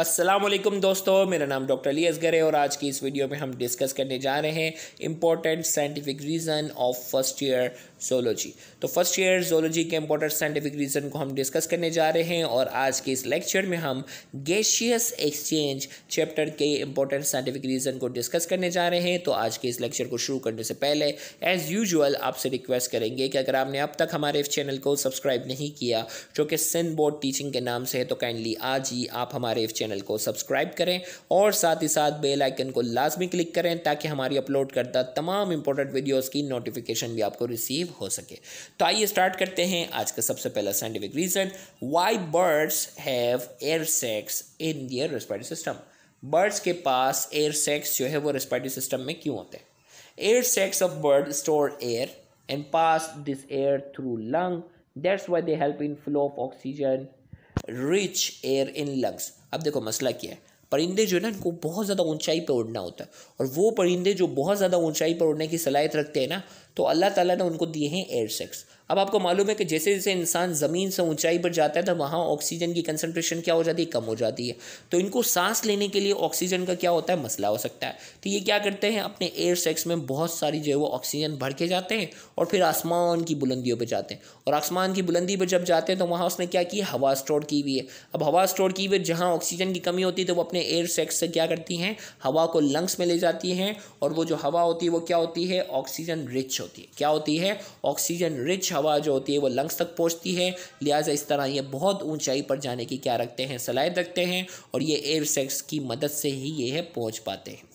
असलम दोस्तों मेरा नाम डॉक्टर अली असगर है और आज की इस वीडियो में हम डिस्कस करने जा रहे हैं important scientific reason of first year zoology तो फर्स्ट ईयर जोलॉजी के इंपॉर्टेंट साइंटिफिक रीज़न को हम डिस्कस करने जा रहे हैं और आज के इस लेक्चर में हम गैशियस एक्सचेंज चैप्टर के इंपॉर्टेंट साइंटिफिक रीज़न को डिस्कस करने जा रहे हैं तो आज के इस लेक्चर को शुरू करने से पहले एज़ यूजल आपसे रिक्वेस्ट करेंगे कि अगर आपने अब तक हमारे इस चैनल को सब्सक्राइब नहीं किया जो कि सिंध बोर्ड टीचिंग के नाम से है तो काइंडली आज ही आप हमारे इस चैनल को सब्सक्राइब करें और साथ ही साथ बेलाइकन को लाजमी क्लिक करें ताकि हमारी अपलोड करता तमाम इंपॉर्टेंट वीडियोज़ की नोटिफिकेशन भी आपको रिसीव हो सके तो आइए स्टार्ट करते हैं आज का सबसे पहला scientific reason why birds have air sacs in their respiratory system birds के पास एयर सेक्स जो है वो रेस्पायरेटरी सिस्टम में क्यों होते हैं air sacs of bird store air and pass this air through lung that's why they help in flow of oxygen rich air in lungs अब देखो मसला क्या है परिंदे जो है ना इनको बहुत ज़्यादा ऊंचाई पर उड़ना होता है और वो परिंदे जो बहुत ज़्यादा ऊंचाई पर उड़ने की सलाहित रखते हैं ना तो अल्लाह ताला ने उनको दिए हैं एयर सेक्स अब आपको मालूम है कि जैसे जैसे इंसान ज़मीन से ऊंचाई पर जाता है तो वहाँ ऑक्सीजन की कंसनट्रेशन क्या हो जाती है कम हो जाती है तो इनको सांस लेने के लिए ऑक्सीजन का क्या होता है मसला हो सकता है तो ये क्या करते हैं अपने एयर सेक्स में बहुत सारी जो है वो ऑक्सीजन भर के जाते हैं और फिर आसमान की बुलंदियों पर जाते हैं और आसमान की बुलंदी पर जब जाते हैं तो वहाँ उसने क्या किया हवा स्टोर की हुई है अब हवा स्टोर की हुई है जहाँ ऑक्सीजन की कमी होती है तो वो अपने एयर सेक्स से क्या करती हैं हवा को लंग्स में ले जाती हैं और वो जो हवा होती है वो क्या होती है ऑक्सीजन रिच होती है क्या होती है ऑक्सीजन रिच हवा जो होती है वो लंग्स तक पहुँचती है लिहाजा इस तरह ये बहुत ऊंचाई पर जाने की क्या रखते हैं सलाहित रखते हैं और ये एयर सेक्स की मदद से ही ये है पहुंच पाते हैं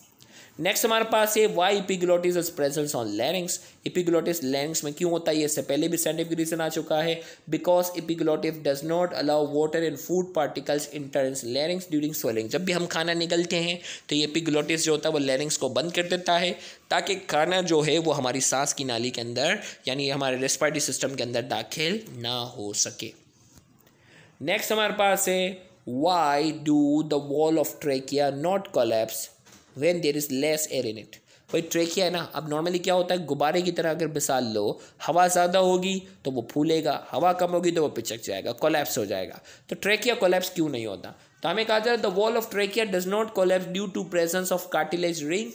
नेक्स्ट हमारे पास है why epiglottis is presence on larynx epiglottis larynx में क्यों होता है इससे पहले भी साइंटिफिक रीजन आ चुका है because epiglottis does not allow water and food particles entrance larynx during swallowing जब भी हम खाना निकलते हैं तो ये इपिग्लोटिस जो होता है वो लैरिंग्स को बंद कर देता है ताकि खाना जो है वो हमारी सांस की नाली के अंदर यानी हमारे रेस्पायरेटरी सिस्टम के अंदर दाखिल ना हो सके नेक्स्ट हमारे पास है why do the wall of trachea not collapse when there is less air in it भाई ट्रेकिया है ना अब नॉर्मली क्या होता है गुब्बारे की तरह अगर मिसाल लो हवा ज़्यादा होगी तो वो फूलेगा हवा कम होगी तो वो पिचक जाएगा कोलेप्स हो जाएगा तो ट्रेकिया कोलेप्स क्यों नहीं होता तो हमें कहा जा रहा है the wall of trachea does not collapse due to presence of cartilage ring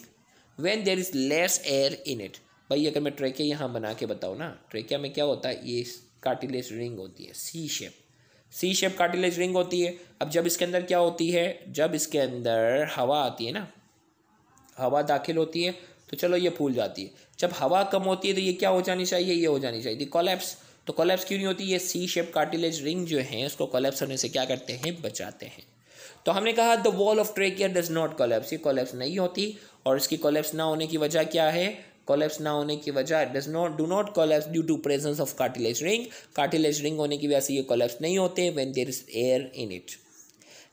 when there is less air in it भाई अगर मैं ट्रेकिया यहाँ बना के बताऊँ ना ट्रेकिया में क्या होता है ये कार्टिलेज रिंग होती है C shape C shape cartilage ring होती है अब जब इसके अंदर क्या होती है जब इसके अंदर हवा आती है ना हवा दाखिल होती है तो चलो ये फूल जाती है जब हवा कम होती है तो ये क्या हो जानी चाहिए ये हो जानी चाहिए कोलेप्स तो कोलेप्स क्यों नहीं होती ये सी शेप कार्टिलेज रिंग जो है उसको कोलेप्स होने से क्या करते हैं बचाते हैं तो हमने कहा the wall of trachea does not collapse ये कोलेप्स नहीं होती और इसकी कोलेप्स ना होने की वजह क्या है कोलेप्स ना होने की वजह does not do not collapse due to presence of cartilage ring cartilage ring होने की वजह से ये कोलेप्स नहीं होते when there is air in it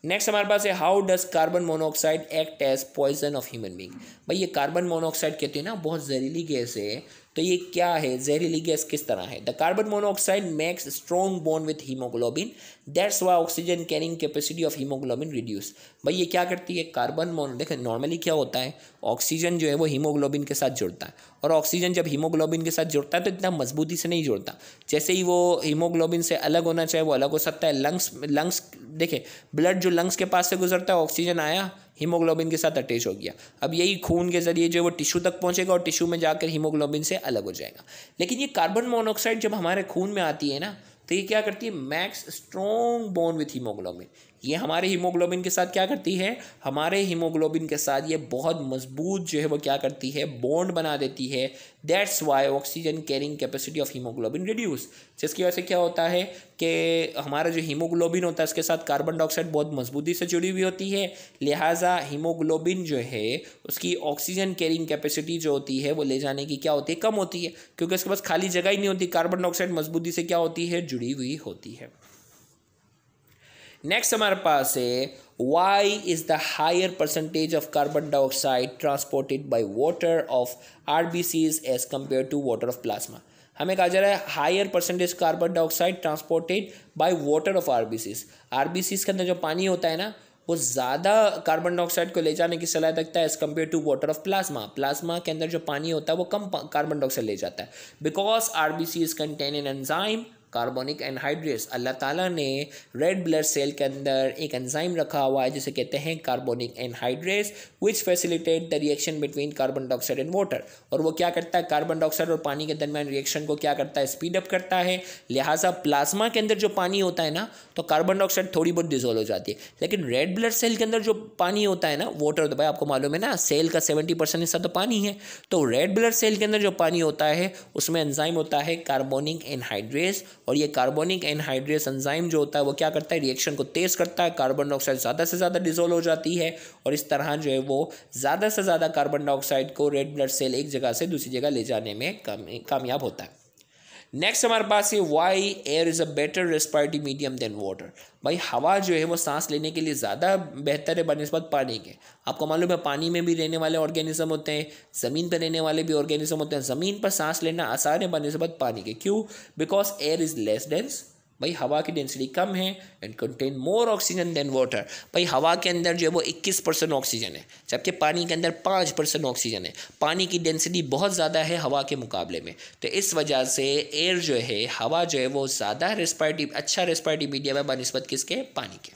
next हमारे पास है how does carbon monoxide act as poison of human being भाई ये कार्बन मोनोऑक्साइड कहते हैं ना बहुत जहरीली गैस है तो ये क्या है जहरीली गैस किस तरह है the carbon monoxide makes strong bond with haemoglobin that's why oxygen carrying capacity of haemoglobin reduce भाई ये क्या करती है कार्बन मोनो देखें नॉर्मली क्या होता है ऑक्सीजन जो है वो हीमोग्लोबिन के साथ जुड़ता है और ऑक्सीजन जब हीमोग्लोबिन के साथ जुड़ता है तो इतना मजबूती से नहीं जुड़ता जैसे ही वो हीमोग्लोबिन से अलग होना चाहे वो अलग हो सकता है लंग्स लंग्स देखें ब्लड जो लंग्स के पास से गुजरता है ऑक्सीजन आया हीमोग्लोबिन के साथ अटैच हो गया अब यही खून के ज़रिए जो है वो टिश्यू तक पहुँचेगा और टिश्यू में जाकर हीमोग्लोबिन से अलग हो जाएगा लेकिन ये कार्बन मोनोऑक्साइड जब हमारे खून में आती है ना तो ये क्या करती है makes strong bond with haemoglobin ये हमारे हीमोग्लोबिन के साथ क्या करती है हमारे हीमोग्लोबिन के साथ ये बहुत मजबूत जो है वो क्या करती है बॉन्ड बना देती है that's why oxygen carrying capacity of haemoglobin reduce जिसकी वजह से क्या होता है कि हमारा जो हीमोग्लोबिन होता है उसके साथ कार्बन डाइऑक्साइड बहुत मजबूती से जुड़ी हुई होती है लिहाजा हीमोग्लोबिन जो है उसकी ऑक्सीजन कैरिंग कैपेसिटी जो होती है वो ले जाने की क्या होती है कम होती है क्योंकि उसके पास खाली जगह ही नहीं होती कार्बन डाइऑक्साइड मजबूती से क्या होती है जुड़ी हुई होती है नेक्स्ट हमारे पास है why is the higher percentage of carbon dioxide transported by water of R B Cs as compare to water of plasma हमें कहा जा रहा है higher percentage carbon dioxide transported by water of R B Cs R B Cs के अंदर जो पानी होता है ना वो ज़्यादा कार्बन डाइऑक्साइड को ले जाने की सलाह रखता है as compare to water of plasma plasma के अंदर जो पानी होता है वो कम कार्बन डाइऑक्साइड ले जाता है because R B C is contain in enzyme carbonic anhydrase अल्लाह ताला ने रेड ब्लड सेल के अंदर एक एंजाइम रखा हुआ है जिसे कहते हैं carbonic anhydrase which facilitate the reaction between carbon dioxide and water और वो क्या करता है कार्बन डाइऑक्साइड और पानी के दरमियान रिएक्शन को क्या करता है स्पीड अप करता है लिहाजा प्लाज्मा के अंदर जो पानी होता है ना तो कार्बन डाइऑक्साइड थोड़ी बहुत डिजोल्व हो जाती है लेकिन रेड ब्लड सेल के अंदर जो पानी होता है ना वाटर तो भाई आपको मालूम है ना सेल का सेवेंटी परसेंट हिस्सा तो पानी है तो रेड ब्लड सेल के अंदर जो पानी होता है उसमें एंजाइम होता है कार्बोनिक एनहाइड्रेट्स और ये कार्बोनिक एनहाइड्रेस एंजाइम जो होता है वो क्या करता है रिएक्शन को तेज़ करता है कार्बन डाइऑक्साइड ज़्यादा से ज़्यादा डिजोल्व हो जाती है और इस तरह जो है वो ज़्यादा से ज़्यादा कार्बन डाइऑक्साइड को रेड ब्लड सेल एक जगह से दूसरी जगह ले जाने में कामयाब होता है नेक्स्ट हमारे पास है why air is a better respiratory medium than water भाई हवा जो है वो सांस लेने के लिए ज़्यादा बेहतर है बनस्पत पानी के आपको मालूम है पानी में भी रहने वाले ऑर्गेनिज्म होते हैं ज़मीन पर रहने वाले भी ऑर्गेनिज्म होते हैं ज़मीन पर सांस लेना आसान है बनस्बत पानी के क्यों because air is less dense भाई हवा की डेंसिटी कम है and contain more oxygen than water भाई हवा के अंदर जो है वो 21 परसेंट ऑक्सीजन है जबकि पानी के अंदर 5 परसेंट ऑक्सीजन है पानी की डेंसिटी बहुत ज़्यादा है हवा के मुकाबले में तो इस वजह से एयर जो है हवा जो है वो ज़्यादा रेस्पायरेटिव अच्छा रेस्पायरेटिव मीडियम है बनस्बत किसके पानी के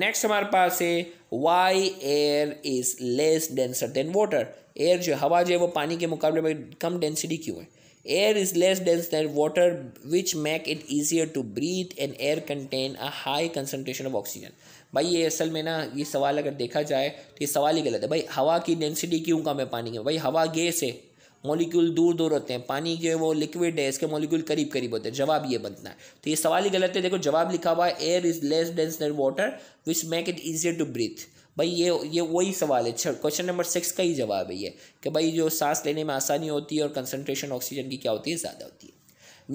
नेक्स्ट हमारे पास है why air is less denser than water air जो हवा जो है वो पानी के मुकाबले में कम डेंसिटी क्यों है Air is less dense than water, which make it easier to breathe and air contain a high concentration of oxygen. भाई ये असल में ना ये सवाल अगर देखा जाए तो ये सवाल ही गलत है भाई हवा की डेंसिटी क्यों कम है पानी की भाई हवा गैस है मॉलिक्यूल दूर दूर होते हैं पानी के वो लिक्विड है इसके मॉलिक्यूल करीब करीब होते हैं जवाब ये बनता है तो ये सवाल ही गलत है देखो जवाब लिखा हुआ है air is less dense than water which make it easier to breathe भाई ये ये वही सवाल है क्वेश्चन नंबर सिक्स का ही जवाब है ये कि भाई जो सांस लेने में आसानी होती है और कंसनट्रेशन ऑक्सीजन की क्या होती है ज़्यादा होती है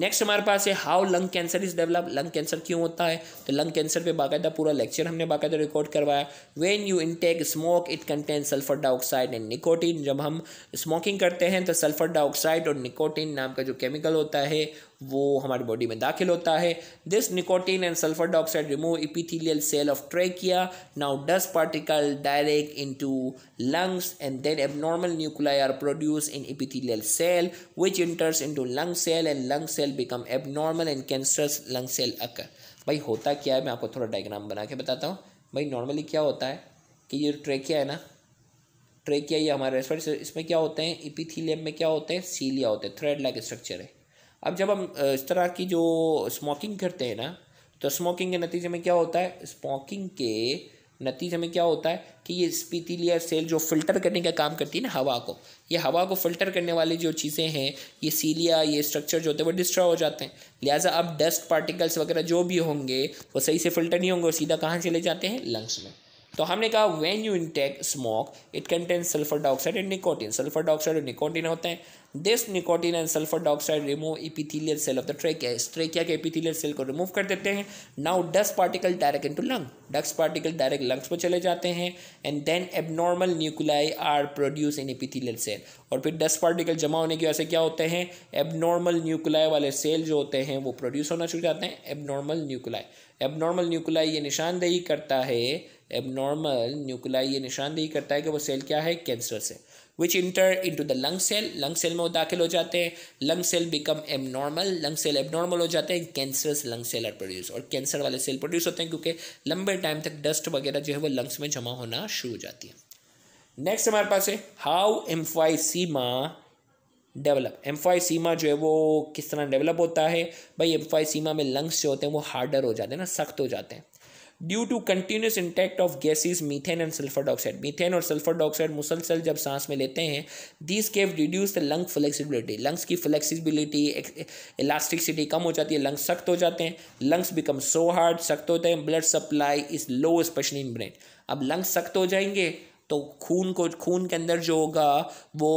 नेक्स्ट हमारे पास है how lung cancer is develop lung cancer क्यों होता है तो लंग कैंसर पे बाकायदा पूरा लेक्चर हमने बाकायदा रिकॉर्ड करवाया when you intake smoke it contain sulphur dioxide and nicotine जब हम स्मोकिंग करते हैं तो सल्फर डाइऑक्साइड और निकोटीन नाम का जो केमिकल होता है वो हमारी बॉडी में दाखिल होता है this nicotine and sulphur dioxide remove epithelial cell of trachea now dust particle direct into lungs and then abnormal nuclei are produce in epithelial cell which enters into lung cell and lung cell become abnormal and cancerous lung cell occur भाई होता क्या है मैं आपको थोड़ा diagram बना के बताता हूँ भाई नॉर्मली क्या होता है कि ये ट्रेकिया है ना ट्रेकिया ये हमारे रेस्पिरेटरी इसमें क्या होते हैं इपीथीलियम में क्या होते हैं सीलिया होते हैं थ्रेड लाइक स्ट्रक्चर है अब जब हम इस तरह की जो स्मोकिंग करते हैं ना तो स्मोकिंग के नतीजे में क्या होता है स्मोकिंग के नतीजे में क्या होता है कि ये स्पीतीलिया सेल जो फ़िल्टर करने का काम करती है ना हवा को ये हवा को फ़िल्टर करने वाली जो चीज़ें हैं ये सीलिया ये स्ट्रक्चर जो होते हैं वो डिस्ट्रॉय हो जाते हैं लिहाजा अब डस्ट पार्टिकल्स वगैरह जो भी होंगे वो सही से फ़िल्टर नहीं होंगे और सीधा कहाँ चले जाते हैं लंग्स में तो हमने कहा when you intake smoke it contain sulphur dioxide and nicotine sulphur dioxide और निकोटिन होते हैं this nicotine and sulphur dioxide remove epithelial cell of the trachea इस ट्रेकिया के इपिथीलियल सेल को रिमूव कर देते हैं now dust particle direct into lung dust particle direct lungs में चले जाते हैं and then abnormal nuclei are produce in epithelial cell और फिर डस्ट पार्टिकल जमा होने की वजह से क्या होते हैं एबनॉर्मल न्यूक्लाई वाले सेल जो होते हैं वो प्रोड्यूस होना शुरू जाते हैं एबनॉर्मल न्यूक्लाई एबनॉर्मल न्यूक्लाई ये निशानदेही करता है एबनॉर्मल न्यूक्लाई ये निशानदेही करता है कि वो सेल क्या है कैंसर से which enter into the lung cell lung cell में वो दाखिल हो जाते हैं lung cell become abnormal lung cell एबनॉर्मल हो जाते हैं cancer lung cell are produce और कैंसर वाले सेल प्रोड्यूस होते हैं क्योंकि लंबे टाइम तक डस्ट वगैरह जो है वो लंग्स में जमा होना शुरू हो जाती है नेक्स्ट हमारे पास है हाउ एम्फाइसीमा डेवलप एम्फाइसीमा जो है वो किस तरह डेवलप होता है भाई एम्फाइसीमा में लंग्स जो होते हैं वो हार्डर हो जाते हैं ना सख्त हो जाते हैं due to continuous intake of gases methane and sulphur dioxide methane और सल्फर डाइऑक्साइड मुसलसल जब सांस में लेते हैं this cause reduce the lung flexibility lungs की फ्लेक्सिबिलिटी इलास्टिकसिटी कम हो जाती है लंग्स सख्त हो जाते हैं लंग्स बिकम सो हार्ड सख्त होते हैं blood supply is low specially in brain अब लंग्स सख्त हो जाएंगे तो खून को खून के अंदर जो होगा वो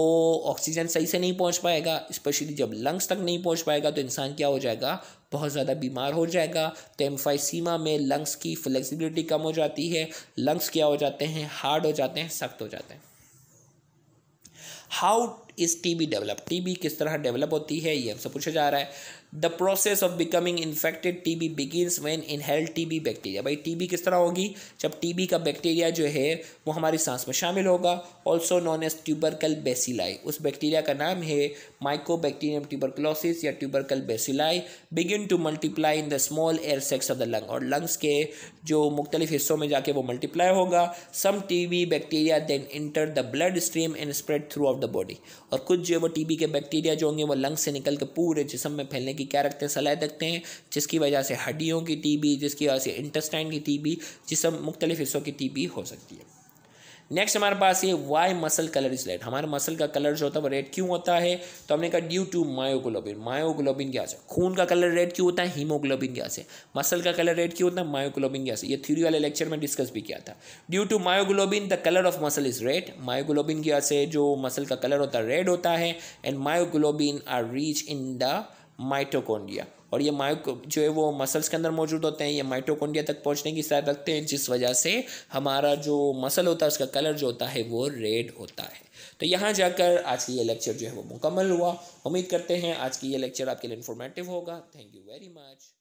ऑक्सीजन सही से नहीं पहुंच पाएगा स्पेशली जब लंग्स तक नहीं पहुंच पाएगा तो इंसान क्या हो जाएगा बहुत ज़्यादा बीमार हो जाएगा तो एम्फाइसीमा में लंग्स की फ्लेक्सिबिलिटी कम हो जाती है लंग्स क्या हो जाते हैं हार्ड हो जाते हैं सख्त हो जाते हैं how is TB develop TB किस तरह डेवलप होती है ये हमसे पूछा जा रहा है the process of becoming infected T B begins when inhale T B bacteria भाई टी बी किस तरह होगी जब टी बी का बैक्टीरिया जो है वो हमारी सांस में शामिल होगा also known as tubercle bacilli उस बैक्टीरिया का नाम है माइको बैक्टीरियम ट्यूबरकलोसिस या tubercle bacilli begin to multiply in the small air sacs of the lung और लंग्स के जो मुख्तलिफ हिस्सों में जाके वो मल्टीप्लाई होगा some T B bacteria then enter the blood stream and spread through of the body और कुछ जो है वो टीबी के बैक्टीरिया जो होंगे वो लंग से निकल के पूरे जिसम में फैलने की क्या रखते हैं सलाह रखते हैं जिसकी वजह से हड्डियों की टीबी जिसकी वजह से इंटेस्टाइन की टीबी जिसम मुख्तलिफ हिस्सों की टीबी हो सकती है नेक्स्ट हमारे पास ये why muscle colour is red हमारे मसल का कलर जो होता है वो रेड क्यों होता है तो हमने कहा ड्यू टू मायोग्लोबिन मायोग्लोबिन क्या है खून का कलर रेड क्यों होता है हीमोग्लोबिन क्या है मसल का कलर रेड क्यों होता है मायोग्लोबिन क्या है ये थ्यूरी वाले लेक्चर में डिस्कस भी किया था due to myoglobin the colour of muscle is red myoglobin क्या है जो मसल का कलर होता है रेड होता है and myoglobin are rich in the mitochondria और ये माइक जो है वो मसल्स के अंदर मौजूद होते हैं ये माइटोकोंडिया तक पहुंचने की सहायता रखते हैं जिस वजह से हमारा जो मसल होता है उसका कलर जो होता है वो रेड होता है तो यहाँ जाकर आज की ये लेक्चर जो है वो मुकम्मल हुआ उम्मीद करते हैं आज की ये लेक्चर आपके लिए इन्फॉर्मेटिव होगा थैंक यू वेरी मच